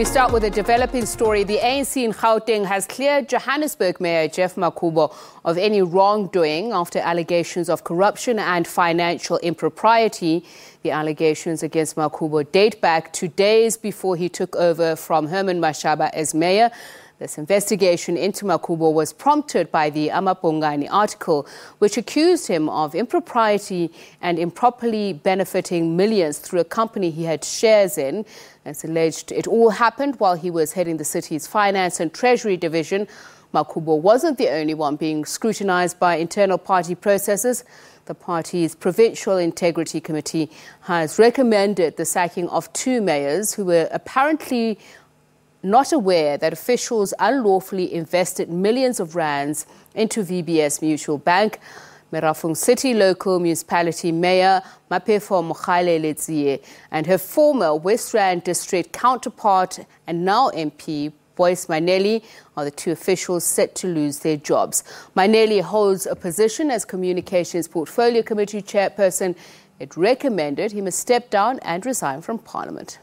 We start with a developing story. The ANC in Gauteng has cleared Johannesburg Mayor Jeff Makubo of any wrongdoing after allegations of corruption and financial impropriety. The allegations against Makubo date back two days before he took over from Herman Mashaba as mayor. This investigation into Makubo was prompted by the Amapongani article, which accused him of impropriety and improperly benefiting millions through a company he had shares in. As alleged, it all happened while he was heading the city's finance and treasury division. Makubo wasn't the only one being scrutinized by internal party processes. The party's Provincial Integrity Committee has recommended the sacking of two mayors who were apparently not aware that officials unlawfully invested millions of rands into VBS Mutual Bank. Merafung City local municipality mayor Mapefo Mukhale Lezie and her former West Rand district counterpart and now MP Boyce Minelli are the two officials set to lose their jobs. Minelli holds a position as Communications Portfolio Committee chairperson. It recommended he must step down and resign from Parliament.